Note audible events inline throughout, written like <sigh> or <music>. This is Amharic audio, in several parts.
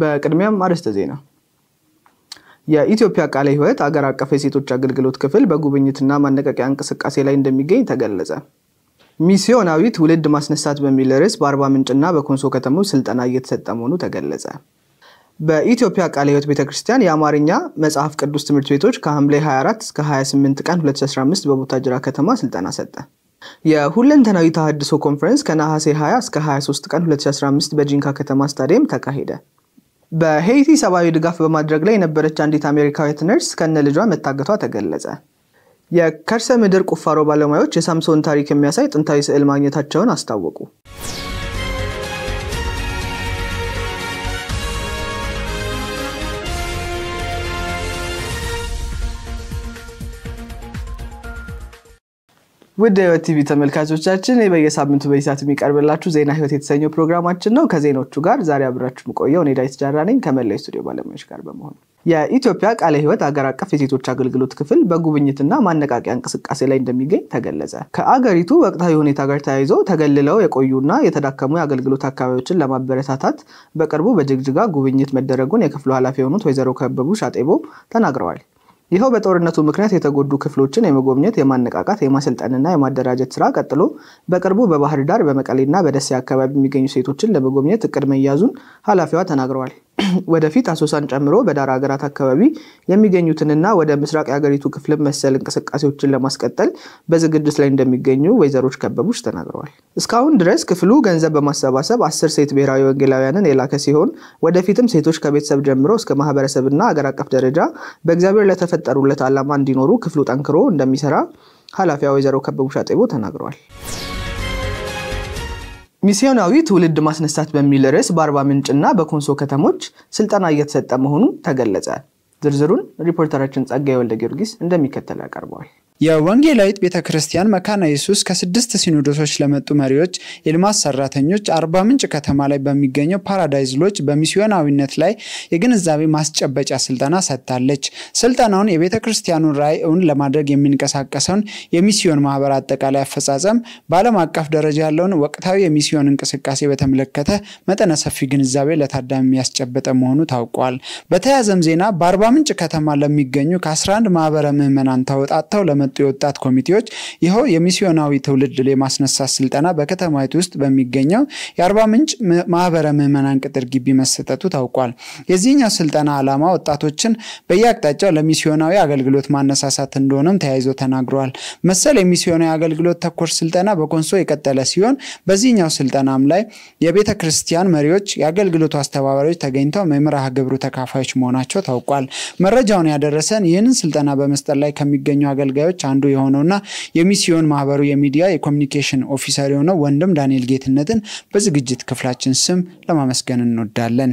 በቅድሚያም አርዕስተ ዜና። የኢትዮጵያ ቃለ ሕይወት አገር አቀፍ የሴቶች አገልግሎት ክፍል በጉብኝትና ማነቃቂያ እንቅስቃሴ ላይ እንደሚገኝ ተገለጸ። ሚስዮናዊ ትውልድ ማስነሳት በሚል ርዕስ በአርባ ምንጭና በኮንሶ ከተሞች ስልጠና እየተሰጠ መሆኑ ተገለጸ። በኢትዮጵያ ቃለ ሕይወት ቤተክርስቲያን የአማርኛ መጽሐፍ ቅዱስ ትምህርት ቤቶች ከሐምሌ 24 እስከ 28 ቀን 2015 በቡታጅራ ከተማ ስልጠና ሰጠ። የሁለንተናዊ ተሃድሶ ኮንፈረንስ ከነሐሴ 20 እስከ 23 ቀን 2015 በጂንካ ከተማ ስታዲየም ተካሄደ። በሄይቲ ሰብአዊ ድጋፍ በማድረግ ላይ የነበረች አንዲት አሜሪካዊት ነርስ ከነ ልጇ መታገቷ ተገለጸ። የከርሰ ምድር ቁፋሮ ባለሙያዎች የሳምሶን ታሪክ የሚያሳይ ጥንታዊ ስዕል ማግኘታቸውን አስታወቁ። ውድ ህይወት ቲቪ ተመልካቾቻችን በየሳምንቱ በሰዓት የሚቀርብላችሁ ዜና ህይወት የተሰኘው ፕሮግራማችን ነው። ከዜናዎቹ ጋር ዛሬ አብራችሁ የምቆየው እኔ ዳዊት ጃራ ነኝ ከመላው ስቱዲዮ ባለሙያዎች ጋር በመሆኑ የኢትዮጵያ ቃለ ህይወት አገር አቀፍ የሴቶች አገልግሎት ክፍል በጉብኝትና ማነቃቂያ እንቅስቃሴ ላይ እንደሚገኝ ተገለጸ። ከአገሪቱ ወቅታዊ ሁኔታ ጋር ተያይዞ ተገልለው የቆዩና የተዳከሙ የአገልግሎት አካባቢዎችን ለማበረታታት በቅርቡ በጅግጅጋ ጉብኝት መደረጉን የክፍሉ ኃላፊ የሆኑት ወይዘሮ ከበቡ ሻጤቦ ተናግረዋል። ይኸው በጦርነቱ ምክንያት የተጎዱ ክፍሎችን የመጎብኘት የማነቃቃት የማሰልጠንና የማደራጀት ስራ ቀጥሎ በቅርቡ በባህር ዳር በመቀሌና በደሴ አካባቢ የሚገኙ ሴቶችን ለመጎብኘት እቅድ መያዙን ኃላፊዋ ተናግረዋል። <clears throat> ወደፊት አሶሳን ጨምሮ በዳር ሀገራት አካባቢ የሚገኙትንና ወደ ምስራቅ የሀገሪቱ ክፍል መሰል እንቅስቃሴዎችን ለማስቀጠል በዝግጅት ላይ እንደሚገኙ ወይዘሮች ከበቡች ተናግረዋል። እስካሁን ድረስ ክፍሉ ገንዘብ በማሰባሰብ አስር ሴት ብሔራዊ ወንጌላውያንን የላከ ሲሆን ወደፊትም ሴቶች ከቤተሰብ ጀምሮ እስከ ማህበረሰብና ሀገር አቀፍ ደረጃ በእግዚአብሔር ለተፈጠሩለት ዓላማ እንዲኖሩ ክፍሉ ጠንክሮ እንደሚሰራ ኃላፊዋ ወይዘሮ ከበቡሽ አጤቦ ተናግረዋል። ሚስዮናዊ ትውልድ ማስነሳት በሚል ርዕስ በአርባ ምንጭና በኮንሶ ከተሞች ስልጠና እየተሰጠ መሆኑ ተገለጸ። ዝርዝሩን ሪፖርተራችን ጸጋዬ ወልደ ጊዮርጊስ እንደሚከተል ያቀርበዋል። የወንጌላዊት ቤተ ክርስቲያን መካነ ኢየሱስ ከስድስት ሲኖዶሶች ለመጡ መሪዎች፣ የልማት ሰራተኞች አርባ ምንጭ ከተማ ላይ በሚገኘው ፓራዳይዝ ሎጅ በሚስዮናዊነት ላይ የግንዛቤ ማስጨበጫ ስልጠና ሰጥታለች። ስልጠናውን የቤተ ክርስቲያኑን ራዕይ እውን ለማድረግ የሚንቀሳቀሰውን የሚስዮን ማህበር አጠቃላይ አፈጻጸም፣ በዓለም አቀፍ ደረጃ ያለውን ወቅታዊ የሚስዮን እንቅስቃሴ በተመለከተ መጠነ ሰፊ ግንዛቤ ለታዳሚ ያስጨበጠ መሆኑ ታውቋል። በተያያዘም ዜና በአርባ ምንጭ ከተማ ለሚገኙ ከ11 ማህበረ ምዕመናን ተወጣጥተው ለመ የመጡ የወጣት ኮሚቴዎች ይኸው የሚስዮናዊ ትውልድ የማስነሳት ስልጠና በከተማይቱ ውስጥ በሚገኘው የአርባ ምንጭ ማህበረ ምዕመናን ቅጥር ግቢ መሰጠቱ ታውቋል። የዚህኛው ስልጠና ዓላማ ወጣቶችን በየአቅጣጫው ለሚስዮናዊ አገልግሎት ማነሳሳት እንደሆነም ተያይዞ ተናግረዋል። መሰል የሚስዮናዊ አገልግሎት ተኮር ስልጠና በኮንሶ የቀጠለ ሲሆን በዚህኛው ስልጠናም ላይ የቤተ ክርስቲያን መሪዎች፣ የአገልግሎቱ አስተባባሪዎች ተገኝተው መምርሃ ግብሩ ተካፋዮች መሆናቸው ታውቋል። መረጃውን ያደረሰን ይህንን ስልጠና በመስጠት ላይ ከሚገኙ አገልጋዮች ባለሙያዎች አንዱ የሆነውና የሚስዮን ማህበሩ የሚዲያ የኮሚኒኬሽን ኦፊሰር የሆነው ወንድም ዳንኤል ጌትነትን በዝግጅት ክፍላችን ስም ለማመስገን እንወዳለን።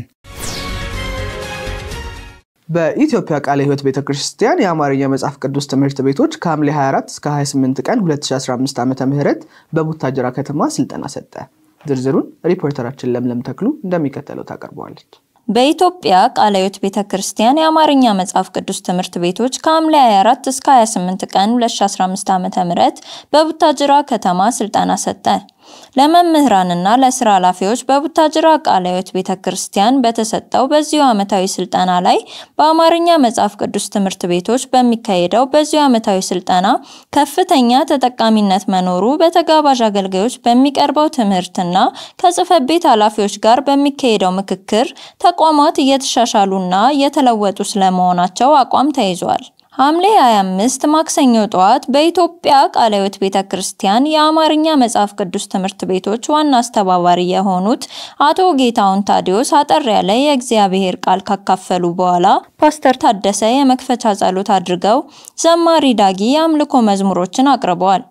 በኢትዮጵያ ቃለ ሕይወት ቤተ ክርስቲያን የአማርኛ መጽሐፍ ቅዱስ ትምህርት ቤቶች ከሐምሌ 24 እስከ 28 ቀን 2015 ዓ ም በቡታጅራ ከተማ ስልጠና ሰጠ። ዝርዝሩን ሪፖርተራችን ለምለም ተክሉ እንደሚከተለው ታቀርበዋለች። በኢትዮጵያ ቃለ ሕይወት ቤተ ክርስቲያን የአማርኛ መጽሐፍ ቅዱስ ትምህርት ቤቶች ከሐምሌ 24 እስከ 28 ቀን 2015 ዓ.ም በቡታጅራ ከተማ ስልጠና ሰጠ። ለመምህራንና ለስራ ኃላፊዎች በቡታጅራ ቃላዮት ቤተ ክርስቲያን በተሰጠው በዚሁ ዓመታዊ ስልጠና ላይ በአማርኛ መጽሐፍ ቅዱስ ትምህርት ቤቶች በሚካሄደው በዚሁ ዓመታዊ ስልጠና ከፍተኛ ተጠቃሚነት መኖሩ በተጋባዥ አገልጋዮች በሚቀርበው ትምህርትና ከጽህፈት ቤት ኃላፊዎች ጋር በሚካሄደው ምክክር ተቋማት እየተሻሻሉና እየተለወጡ ስለመሆናቸው አቋም ተይዟል። ሐምሌ 25 ማክሰኞ ጠዋት በኢትዮጵያ ቃለ ሕይወት ቤተ ክርስቲያን የአማርኛ መጽሐፍ ቅዱስ ትምህርት ቤቶች ዋና አስተባባሪ የሆኑት አቶ ጌታውን ታዲዮስ አጠር ያለ የእግዚአብሔር ቃል ካካፈሉ በኋላ ፓስተር ታደሰ የመክፈቻ ጸሎት አድርገው ዘማሪ ዳጊ የአምልኮ መዝሙሮችን አቅርበዋል።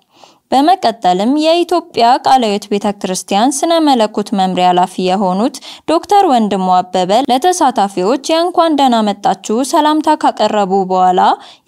በመቀጠልም የኢትዮጵያ ቃላዊት ቤተ ክርስቲያን ስነ መለኮት መምሪያ ኃላፊ የሆኑት ዶክተር ወንድሙ አበበ ለተሳታፊዎች የእንኳን ደህና መጣችሁ ሰላምታ ካቀረቡ በኋላ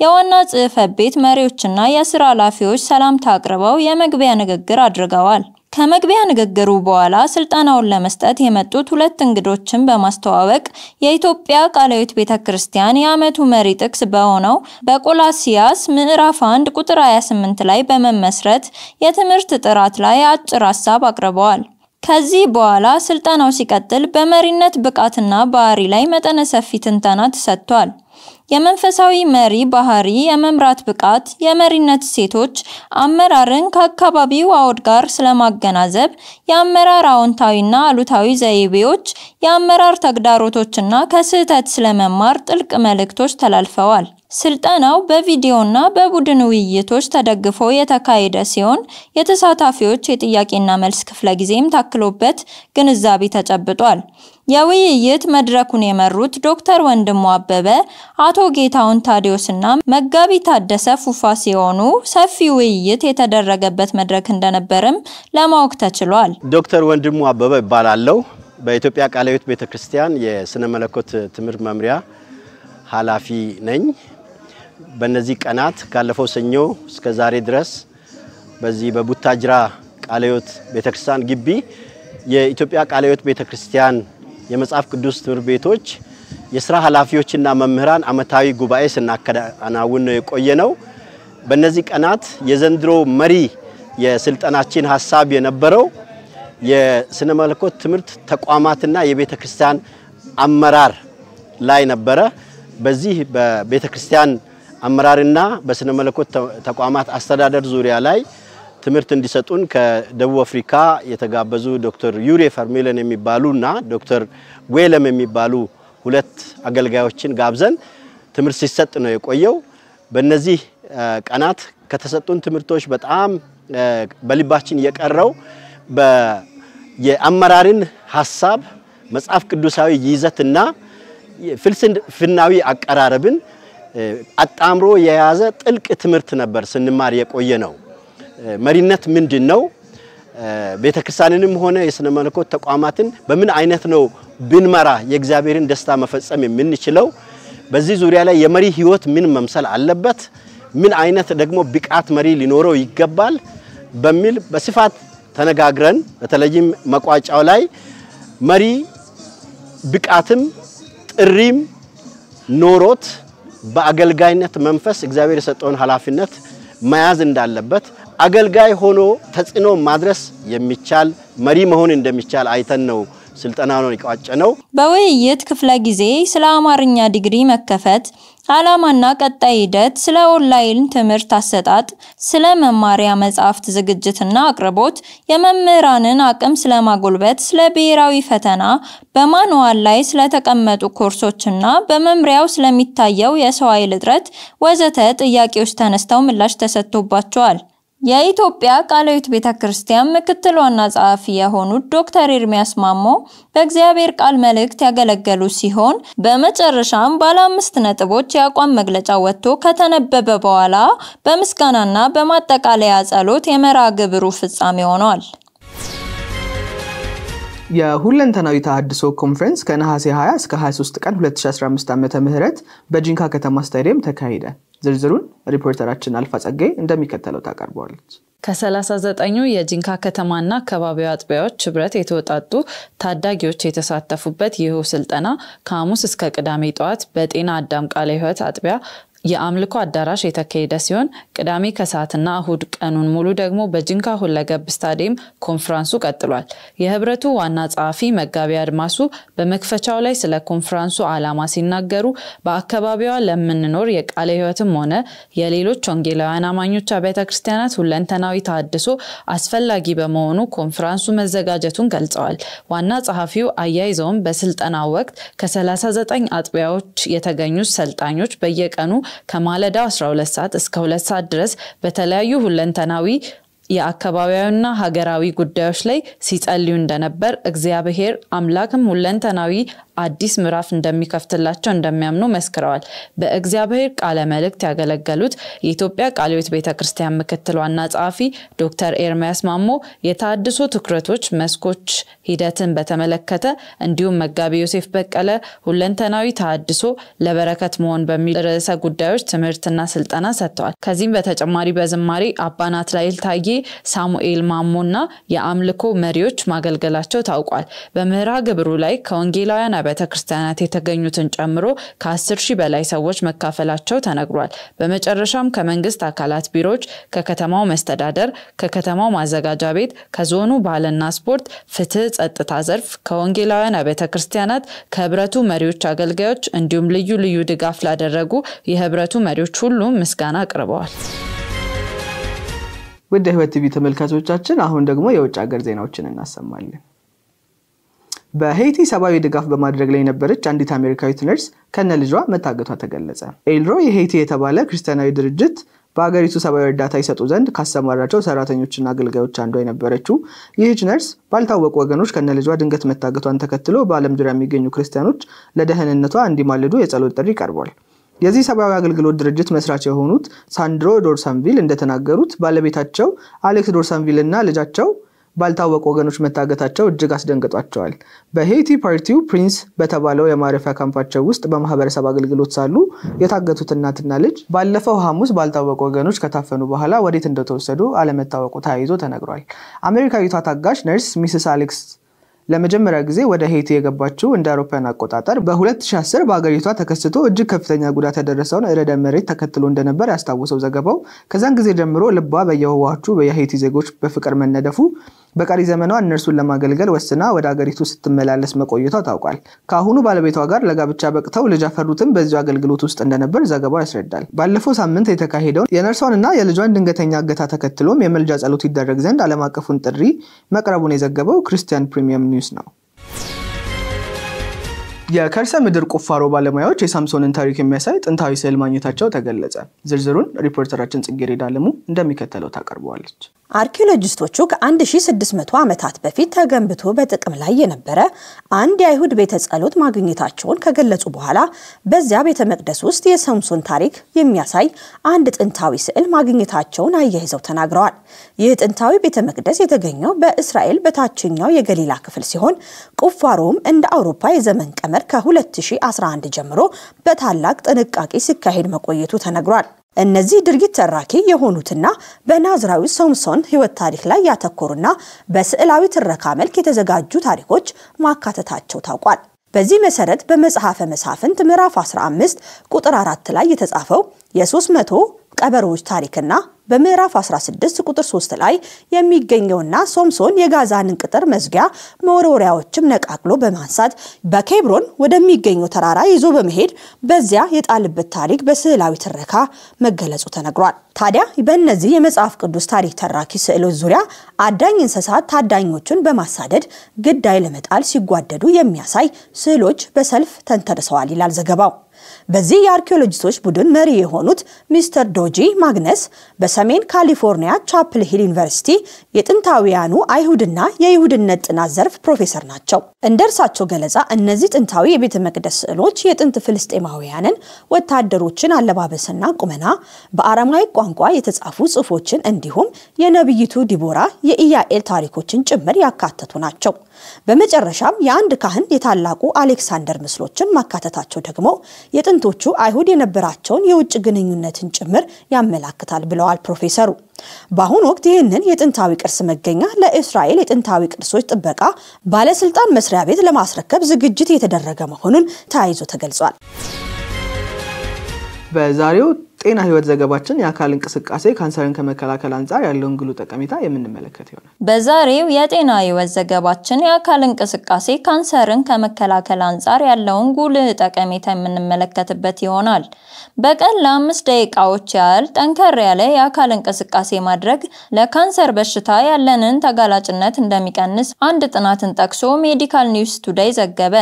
የዋና ጽሕፈት ቤት መሪዎችና የስራ ኃላፊዎች ሰላምታ አቅርበው የመግቢያ ንግግር አድርገዋል። ከመግቢያ ንግግሩ በኋላ ስልጠናውን ለመስጠት የመጡት ሁለት እንግዶችን በማስተዋወቅ የኢትዮጵያ ቃላዊት ቤተ ክርስቲያን የዓመቱ መሪ ጥቅስ በሆነው በቆላሲያስ ምዕራፍ 1 ቁጥር 28 ላይ በመመስረት የትምህርት ጥራት ላይ አጭር ሀሳብ አቅርበዋል። ከዚህ በኋላ ስልጠናው ሲቀጥል በመሪነት ብቃትና ባህሪ ላይ መጠነ ሰፊ ትንተና ተሰጥቷል። የመንፈሳዊ መሪ ባህሪ፣ የመምራት ብቃት፣ የመሪነት እሴቶች፣ አመራርን ከአካባቢው አውድ ጋር ስለማገናዘብ፣ የአመራር አዎንታዊና አሉታዊ ዘይቤዎች፣ የአመራር ተግዳሮቶችና ከስህተት ስለመማር ጥልቅ መልእክቶች ተላልፈዋል። ስልጠናው በቪዲዮና በቡድን ውይይቶች ተደግፎ የተካሄደ ሲሆን የተሳታፊዎች የጥያቄና መልስ ክፍለ ጊዜም ታክሎበት ግንዛቤ ተጨብጧል። የውይይት መድረኩን የመሩት ዶክተር ወንድሙ አበበ፣ አቶ ጌታሁን ታዲዮስና መጋቢ ታደሰ ፉፋ ሲሆኑ ሰፊ ውይይት የተደረገበት መድረክ እንደነበርም ለማወቅ ተችሏል። ዶክተር ወንድሙ አበበ ይባላለው በኢትዮጵያ ቃለ ሕይወት ቤተ ክርስቲያን የስነ መለኮት ትምህርት መምሪያ ኃላፊ ነኝ። በእነዚህ ቀናት ካለፈው ሰኞ እስከ ዛሬ ድረስ በዚህ በቡታጅራ ቃለ ሕይወት ቤተክርስቲያን ግቢ የኢትዮጵያ ቃለ ሕይወት ቤተክርስቲያን የመጽሐፍ ቅዱስ ትምህርት ቤቶች የስራ ኃላፊዎችና መምህራን አመታዊ ጉባኤ ስናከናውን ነው የቆየ ነው። በእነዚህ ቀናት የዘንድሮ መሪ የስልጠናችን ሀሳብ የነበረው የስነ መለኮት ትምህርት ተቋማትና የቤተ ክርስቲያን አመራር ላይ ነበረ። በዚህ በቤተ ክርስቲያን አመራርና በስነ መለኮት ተቋማት አስተዳደር ዙሪያ ላይ ትምህርት እንዲሰጡን ከደቡብ አፍሪካ የተጋበዙ ዶክተር ዩሬ ፈርሜለን የሚባሉ እና ዶክተር ዌለም የሚባሉ ሁለት አገልጋዮችን ጋብዘን ትምህርት ሲሰጥ ነው የቆየው። በእነዚህ ቀናት ከተሰጡን ትምህርቶች በጣም በልባችን የቀረው የአመራርን ሀሳብ መጽሐፍ ቅዱሳዊ ይዘትና ፍልስፍናዊ አቀራረብን አጣምሮ የያዘ ጥልቅ ትምህርት ነበር ስንማር የቆየ ነው። መሪነት ምንድን ነው? ቤተ ክርስቲያንንም ሆነ የስነ መለኮት ተቋማትን በምን አይነት ነው ብንመራ የእግዚአብሔርን ደስታ መፈጸም የምንችለው? በዚህ ዙሪያ ላይ የመሪ ህይወት ምን መምሰል አለበት? ምን አይነት ደግሞ ብቃት መሪ ሊኖረው ይገባል? በሚል በስፋት ተነጋግረን በተለይም መቋጫው ላይ መሪ ብቃትም ጥሪም ኖሮት በአገልጋይነት መንፈስ እግዚአብሔር የሰጠውን ኃላፊነት መያዝ እንዳለበት አገልጋይ ሆኖ ተጽዕኖ ማድረስ የሚቻል መሪ መሆን እንደሚቻል አይተን ነው ስልጠና ነው የቋጨ ነው። በውይይት ክፍለ ጊዜ ስለ አማርኛ ዲግሪ መከፈት ዓላማና ቀጣይ ሂደት፣ ስለ ኦንላይን ትምህርት አሰጣጥ፣ ስለ መማሪያ መጽሐፍት ዝግጅትና አቅርቦት፣ የመምህራንን አቅም ስለማጎልበት፣ ስለ ብሔራዊ ፈተና፣ በማንዋል ላይ ስለተቀመጡ ኮርሶችና በመምሪያው ስለሚታየው የሰው ኃይል እጥረት ወዘተ ጥያቄዎች ተነስተው ምላሽ ተሰጥቶባቸዋል። የኢትዮጵያ ቃላዊት ቤተ ክርስቲያን ምክትል ዋና ጸሐፊ የሆኑት ዶክተር ኤርሚያስ ማሞ በእግዚአብሔር ቃል መልእክት ያገለገሉ ሲሆን በመጨረሻም ባለ አምስት ነጥቦች የአቋም መግለጫ ወጥቶ ከተነበበ በኋላ በምስጋናና በማጠቃለያ ጸሎት የመርሃ ግብሩ ፍጻሜ ሆኗል። የሁለንተናዊ ተሃድሶ ኮንፈረንስ ከነሐሴ 20 እስከ 23 ቀን 2015 ዓ ም በጂንካ ከተማ ስታዲየም ተካሂደ። ዝርዝሩን ሪፖርተራችን አልፋ ጸጋይ እንደሚከተለው ታቀርበዋለች። ከ39ኙ የጂንካ ከተማና አካባቢው አጥቢያዎች ህብረት የተወጣጡ ታዳጊዎች የተሳተፉበት ይህው ስልጠና ከሐሙስ እስከ ቅዳሜ ጠዋት በጤና አዳም ቃለ ህይወት አጥቢያ የአምልኮ አዳራሽ የተካሄደ ሲሆን ቅዳሜ ከሰዓትና እሁድ ቀኑን ሙሉ ደግሞ በጅንካ ሁለገብ ስታዲየም ኮንፍራንሱ ቀጥሏል። የህብረቱ ዋና ጸሐፊ መጋቢ አድማሱ በመክፈቻው ላይ ስለ ኮንፍራንሱ ዓላማ ሲናገሩ በአካባቢዋ ለምንኖር የቃለ ህይወትም ሆነ የሌሎች ወንጌላውያን አማኞች አብያተ ክርስቲያናት ሁለንተናዊ ታድሶ አስፈላጊ በመሆኑ ኮንፍራንሱ መዘጋጀቱን ገልጸዋል። ዋና ጸሐፊው አያይዘውም በስልጠናው ወቅት ከ39 አጥቢያዎች የተገኙ ሰልጣኞች በየቀኑ ከማለዳው 12 ሰዓት እስከ 2 ሰዓት ድረስ በተለያዩ ሁለንተናዊ የአካባቢያዊና ሀገራዊ ጉዳዮች ላይ ሲጸልዩ እንደነበር እግዚአብሔር አምላክም ሁለንተናዊ አዲስ ምዕራፍ እንደሚከፍትላቸው እንደሚያምኑ መስክረዋል። በእግዚአብሔር ቃለ መልእክት ያገለገሉት የኢትዮጵያ ቃለ ሕይወት ቤተ ክርስቲያን ምክትል ዋና ጸሐፊ ዶክተር ኤርሚያስ ማሞ የታድሶ ትኩረቶች መስኮች ሂደትን በተመለከተ እንዲሁም መጋቢ ዮሴፍ በቀለ ሁለንተናዊ ታድሶ ለበረከት መሆን በሚል ርዕሰ ጉዳዮች ትምህርትና ስልጠና ሰጥተዋል። ከዚህም በተጨማሪ በዝማሬ አባናት ላይል ታዬ፣ ሳሙኤል ማሞና የአምልኮ መሪዎች ማገልገላቸው ታውቋል። በምህራ ግብሩ ላይ ከወንጌላውያን አብያተ ክርስቲያናት የተገኙትን ጨምሮ ከ10 ሺህ በላይ ሰዎች መካፈላቸው ተነግሯል። በመጨረሻም ከመንግስት አካላት ቢሮዎች፣ ከከተማው መስተዳደር፣ ከከተማው ማዘጋጃ ቤት፣ ከዞኑ ባህልና ስፖርት፣ ፍትህ፣ ጸጥታ ዘርፍ፣ ከወንጌላውያን አብያተ ክርስቲያናት፣ ከህብረቱ መሪዎች አገልጋዮች እንዲሁም ልዩ ልዩ ድጋፍ ላደረጉ የህብረቱ መሪዎች ሁሉ ምስጋና አቅርበዋል። ወደ ህይወት ቲቪ ተመልካቾቻችን አሁን ደግሞ የውጭ ሀገር ዜናዎችን እናሰማለን። በሄይቲ ሰብአዊ ድጋፍ በማድረግ ላይ የነበረች አንዲት አሜሪካዊት ነርስ ከነ ልጇ መታገቷ ተገለጸ። ኤልሮ የሄይቲ የተባለ ክርስቲያናዊ ድርጅት በሀገሪቱ ሰብአዊ እርዳታ ይሰጡ ዘንድ ካሰማራቸው ሰራተኞችና አገልጋዮች አንዷ የነበረችው ይህች ነርስ ባልታወቁ ወገኖች ከነ ልጇ ድንገት መታገቷን ተከትሎ በዓለም ዙሪያ የሚገኙ ክርስቲያኖች ለደህንነቷ እንዲማልዱ የጸሎት ጥሪ ቀርቧል። የዚህ ሰብአዊ አገልግሎት ድርጅት መስራች የሆኑት ሳንድሮ ዶርሳንቪል እንደተናገሩት ባለቤታቸው አሌክስ ዶርሳንቪል እና ልጃቸው ባልታወቁ ወገኖች መታገታቸው እጅግ አስደንግጧቸዋል። በሄይቲ ፓርቲው ፕሪንስ በተባለው የማረፊያ ካምፓቸው ውስጥ በማህበረሰብ አገልግሎት ሳሉ የታገቱት እናትና ልጅ ባለፈው ሐሙስ ባልታወቁ ወገኖች ከታፈኑ በኋላ ወዴት እንደተወሰዱ አለመታወቁ ተያይዞ ተነግሯል። አሜሪካዊቷ ታጋሽ ነርስ ሚስስ አሌክስ ለመጀመሪያ ጊዜ ወደ ሄይቲ የገባችው እንደ አውሮፓውያን አቆጣጠር በ2010 በአገሪቷ ተከስቶ እጅግ ከፍተኛ ጉዳት ያደረሰውን ርዕደ መሬት ተከትሎ እንደነበር ያስታወሰው ዘገባው ከዛን ጊዜ ጀምሮ ልቧ በየውዋቹ የሄይቲ ዜጎች በፍቅር መነደፉ በቀሪ ዘመኗ እነርሱን ለማገልገል ወስና ወደ አገሪቱ ስትመላለስ መቆየቷ ታውቋል። ከአሁኑ ባለቤቷ ጋር ለጋብቻ በቅተው ልጅ ያፈሩትም በዚሁ አገልግሎት ውስጥ እንደነበር ዘገባው ያስረዳል። ባለፈው ሳምንት የተካሄደውን የነርሷንና የልጇን ድንገተኛ እገታ ተከትሎም የመልጃ ጸሎት ይደረግ ዘንድ ዓለም አቀፉን ጥሪ መቅረቡን የዘገበው ክርስቲያን ፕሪሚየም ኒውስ ነው። የከርሰ ምድር ቁፋሮ ባለሙያዎች የሳምሶንን ታሪክ የሚያሳይ ጥንታዊ ስዕል ማግኘታቸው ተገለጸ። ዝርዝሩን ሪፖርተራችን ጽጌሬዳ አለሙ እንደሚከተለው ታቀርበዋለች። አርኪኦሎጂስቶቹ ከ1600 ዓመታት በፊት ተገንብቶ በጥቅም ላይ የነበረ አንድ የአይሁድ ቤተ ጸሎት ማግኘታቸውን ከገለጹ በኋላ በዚያ ቤተ መቅደስ ውስጥ የሰምሶን ታሪክ የሚያሳይ አንድ ጥንታዊ ስዕል ማግኘታቸውን አያይዘው ተናግረዋል። ይህ ጥንታዊ ቤተ መቅደስ የተገኘው በእስራኤል በታችኛው የገሊላ ክፍል ሲሆን ቁፋሮውም እንደ አውሮፓ የዘመን ቀመር ከ2011 ጀምሮ በታላቅ ጥንቃቄ ሲካሄድ መቆየቱ ተነግሯል። እነዚህ ድርጊት ተራኪ የሆኑትና በናዝራዊ ሶምሶን ሕይወት ታሪክ ላይ ያተኮሩና በስዕላዊ ትረካ መልክ የተዘጋጁ ታሪኮች ማካተታቸው ታውቋል። በዚህ መሰረት በመጽሐፈ መሳፍንት ምዕራፍ 15 ቁጥር 4 ላይ የተጻፈው የ300 ቀበሮዎች ታሪክና በምዕራፍ 16 ቁጥር 3 ላይ የሚገኘውና ሶምሶን የጋዛንን ቅጥር መዝጊያ መወርወሪያዎችም ነቃቅሎ በማንሳት በኬብሮን ወደሚገኘው ተራራ ይዞ በመሄድ በዚያ የጣልበት ታሪክ በስዕላዊ ትረካ መገለጹ ተነግሯል። ታዲያ በእነዚህ የመጽሐፍ ቅዱስ ታሪክ ተራኪ ስዕሎች ዙሪያ አዳኝ እንስሳት ታዳኞቹን በማሳደድ ግዳይ ለመጣል ሲጓደዱ የሚያሳይ ስዕሎች በሰልፍ ተንተርሰዋል ይላል ዘገባው። በዚህ የአርኪኦሎጂስቶች ቡድን መሪ የሆኑት ሚስተር ዶጂ ማግነስ በሰሜን ካሊፎርኒያ ቻፕል ሂል ዩኒቨርሲቲ የጥንታውያኑ አይሁድና የይሁድነት ጥናት ዘርፍ ፕሮፌሰር ናቸው። እንደ እርሳቸው ገለጻ እነዚህ ጥንታዊ የቤተ መቅደስ ስዕሎች የጥንት ፍልስጤማውያንን ወታደሮችን አለባበስና ቁመና፣ በአረማይክ ቋንቋ የተጻፉ ጽሑፎችን እንዲሁም የነቢይቱ ዲቦራ የኢያኤል ታሪኮችን ጭምር ያካተቱ ናቸው። በመጨረሻም የአንድ ካህን የታላቁ አሌክሳንደር ምስሎችን ማካተታቸው ደግሞ የጥንቶቹ አይሁድ የነበራቸውን የውጭ ግንኙነትን ጭምር ያመላክታል ብለዋል ፕሮፌሰሩ። በአሁኑ ወቅት ይህንን የጥንታዊ ቅርስ መገኛ ለእስራኤል የጥንታዊ ቅርሶች ጥበቃ ባለስልጣን መስሪያ ቤት ለማስረከብ ዝግጅት የተደረገ መሆኑን ተያይዞ ተገልጿል። በዛሬው ጤና ህይወት ዘገባችን የአካል እንቅስቃሴ ካንሰርን ከመከላከል አንጻር ያለውን ግሉ ጠቀሜታ የምንመለከት ይሆናል። በዛሬው የጤና ህይወት ዘገባችን የአካል እንቅስቃሴ ካንሰርን ከመከላከል አንጻር ያለውን ጉልህ ጠቀሜታ የምንመለከትበት ይሆናል። በቀን ለአምስት ደቂቃዎች ያህል ጠንከር ያለ የአካል እንቅስቃሴ ማድረግ ለካንሰር በሽታ ያለንን ተጋላጭነት እንደሚቀንስ አንድ ጥናትን ጠቅሶ ሜዲካል ኒውስ ቱዴይ ዘገበ።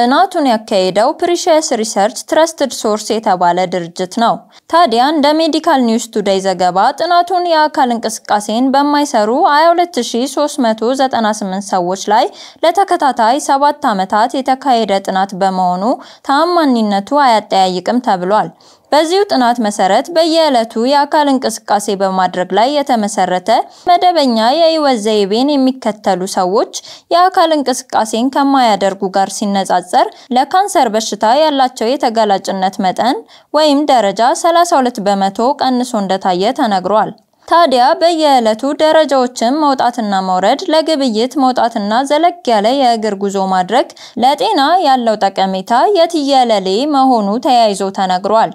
ጥናቱን ያካሄደው ፕሪሽስ ሪሰርች ትረስትድ ሶርስ የተባለ ድርጅት ነው። ታዲያ እንደ ሜዲካል ኒውስ ቱዴይ ዘገባ ጥናቱን የአካል እንቅስቃሴን በማይሰሩ 22398 ሰዎች ላይ ለተከታታይ ሰባት ዓመታት የተካሄደ ጥናት በመሆኑ ተአማኒነቱ አያጠያይቅም ተብሏል። በዚሁ ጥናት መሰረት በየዕለቱ የአካል እንቅስቃሴ በማድረግ ላይ የተመሰረተ መደበኛ የህይወት ዘይቤን የሚከተሉ ሰዎች የአካል እንቅስቃሴን ከማያደርጉ ጋር ሲነጻጸር ለካንሰር በሽታ ያላቸው የተጋላጭነት መጠን ወይም ደረጃ 32 በመቶ ቀንሶ እንደታየ ተነግሯል። ታዲያ በየዕለቱ ደረጃዎችን መውጣትና መውረድ፣ ለግብይት መውጣትና ዘለግ ያለ የእግር ጉዞ ማድረግ ለጤና ያለው ጠቀሜታ የትየለሌ መሆኑ ተያይዞ ተነግሯል።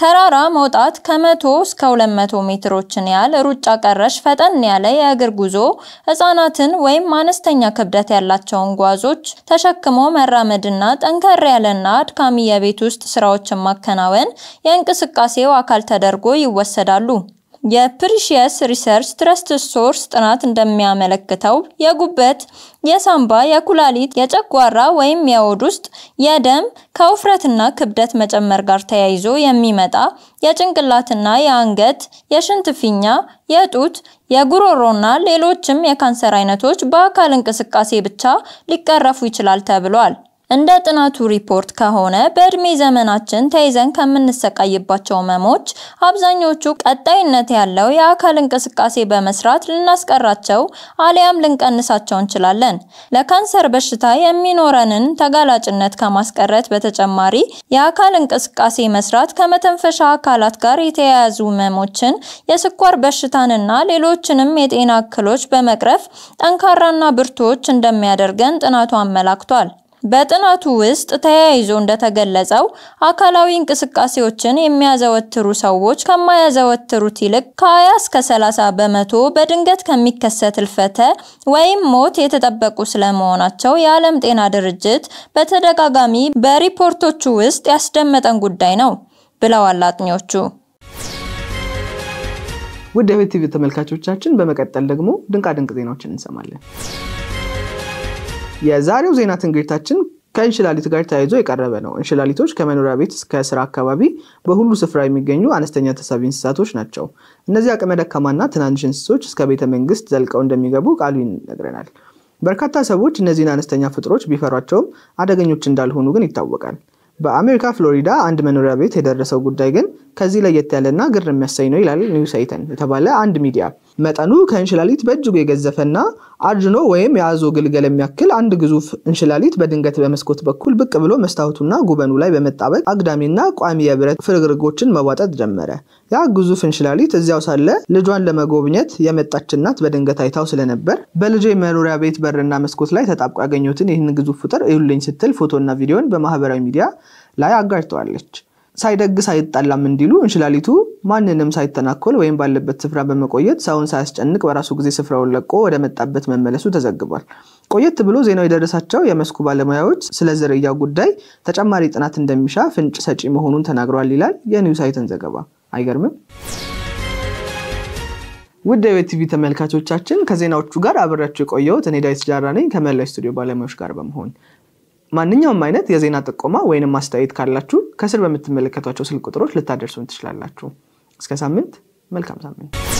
ተራራ መውጣት ከመቶ እስከ 200 ሜትሮችን ያህል ሩጫ ቀረሽ ፈጠን ያለ የእግር ጉዞ ህጻናትን ወይም አነስተኛ ክብደት ያላቸውን ጓዞች ተሸክሞ መራመድና ጠንከር ያለና አድካሚ የቤት ውስጥ ስራዎችን ማከናወን የእንቅስቃሴው አካል ተደርጎ ይወሰዳሉ። የፕሪሽየስ ሪሰርች ትረስት ሶርስ ጥናት እንደሚያመለክተው የጉበት፣ የሳምባ፣ የኩላሊት፣ የጨጓራ ወይም የሆድ ውስጥ የደም ከውፍረትና ክብደት መጨመር ጋር ተያይዞ የሚመጣ የጭንቅላትና የአንገት፣ የሽንት ፊኛ፣ የጡት፣ የጉሮሮና ሌሎችም የካንሰር አይነቶች በአካል እንቅስቃሴ ብቻ ሊቀረፉ ይችላል ተብሏል። እንደ ጥናቱ ሪፖርት ከሆነ በእድሜ ዘመናችን ተይዘን ከምንሰቃይባቸው ህመሞች አብዛኞቹ ቀጣይነት ያለው የአካል እንቅስቃሴ በመስራት ልናስቀራቸው አሊያም ልንቀንሳቸው እንችላለን። ለካንሰር በሽታ የሚኖረንን ተጋላጭነት ከማስቀረት በተጨማሪ የአካል እንቅስቃሴ መስራት ከመተንፈሻ አካላት ጋር የተያያዙ ህመሞችን፣ የስኳር በሽታንና ሌሎችንም የጤና እክሎች በመቅረፍ ጠንካራና ብርቶች እንደሚያደርገን ጥናቱ አመላክቷል። በጥናቱ ውስጥ ተያይዞ እንደተገለጸው አካላዊ እንቅስቃሴዎችን የሚያዘወትሩ ሰዎች ከማያዘወትሩት ይልቅ ከ20 እስከ 30 በመቶ በድንገት ከሚከሰት ልፈተ ወይም ሞት የተጠበቁ ስለመሆናቸው የዓለም ጤና ድርጅት በተደጋጋሚ በሪፖርቶቹ ውስጥ ያስደመጠን ጉዳይ ነው ብለዋል አጥኚዎቹ። ውድ የቤት ቲቪ ተመልካቾቻችን፣ በመቀጠል ደግሞ ድንቃ ድንቅ ዜናዎችን እንሰማለን። የዛሬው ዜና ትንግርታችን ከእንሽላሊት ጋር ተያይዞ የቀረበ ነው። እንሽላሊቶች ከመኖሪያ ቤት እስከ ስራ አካባቢ በሁሉ ስፍራ የሚገኙ አነስተኛ ተሳቢ እንስሳቶች ናቸው። እነዚህ አቅመ ደካማና ትናንሽ እንስሶች እስከ ቤተ መንግስት ዘልቀው እንደሚገቡ ቃሉ ይነግረናል። በርካታ ሰዎች እነዚህን አነስተኛ ፍጥሮች ቢፈሯቸውም አደገኞች እንዳልሆኑ ግን ይታወቃል። በአሜሪካ ፍሎሪዳ አንድ መኖሪያ ቤት የደረሰው ጉዳይ ግን ከዚህ ለየት ያለና ግር የሚያሰኝ ነው ይላል ኒው ሰይተን የተባለ አንድ ሚዲያ። መጠኑ ከእንሽላሊት በእጅጉ የገዘፈና አድኖ ወይም የአዞ ግልገል የሚያክል አንድ ግዙፍ እንሽላሊት በድንገት በመስኮት በኩል ብቅ ብሎ መስታወቱና ጉበኑ ላይ በመጣበቅ አግዳሚና ቋሚ የብረት ፍርግርጎችን መዋጠጥ ጀመረ። ያ ግዙፍ እንሽላሊት እዚያው ሳለ ልጇን ለመጎብኘት የመጣች እናት በድንገት አይታው ስለነበር በልጄ መኖሪያ ቤት በርና መስኮት ላይ ተጣብቆ ያገኘሁትን ይህን ግዙፍ ፍጥር እዩልኝ ስትል ፎቶና ቪዲዮን በማህበራዊ ሚዲያ ላይ አጋርተዋለች። ሳይደግስ አይጣላም እንዲሉ እንሽላሊቱ ማንንም ሳይተናኮል ወይም ባለበት ስፍራ በመቆየት ሰውን ሳያስጨንቅ በራሱ ጊዜ ስፍራውን ለቆ ወደ መጣበት መመለሱ ተዘግቧል። ቆየት ብሎ ዜናው የደረሳቸው የመስኩ ባለሙያዎች ስለ ዝርያ ጉዳይ ተጨማሪ ጥናት እንደሚሻ ፍንጭ ሰጪ መሆኑን ተናግሯል ይላል የኒውሳይትን ሳይትን ዘገባ። አይገርምም? ውድ የቤት ቲቪ ተመልካቾቻችን ከዜናዎቹ ጋር አብሬያችሁ የቆየሁት እኔ ዳዊት ጃራ ነኝ ከመላው ስቱዲዮ ባለሙያዎች ጋር በመሆን ማንኛውም አይነት የዜና ጥቆማ ወይንም ማስተያየት ካላችሁ ከስር በምትመለከቷቸው ስልክ ቁጥሮች ልታደርሱን ትችላላችሁ። እስከ ሳምንት፣ መልካም ሳምንት።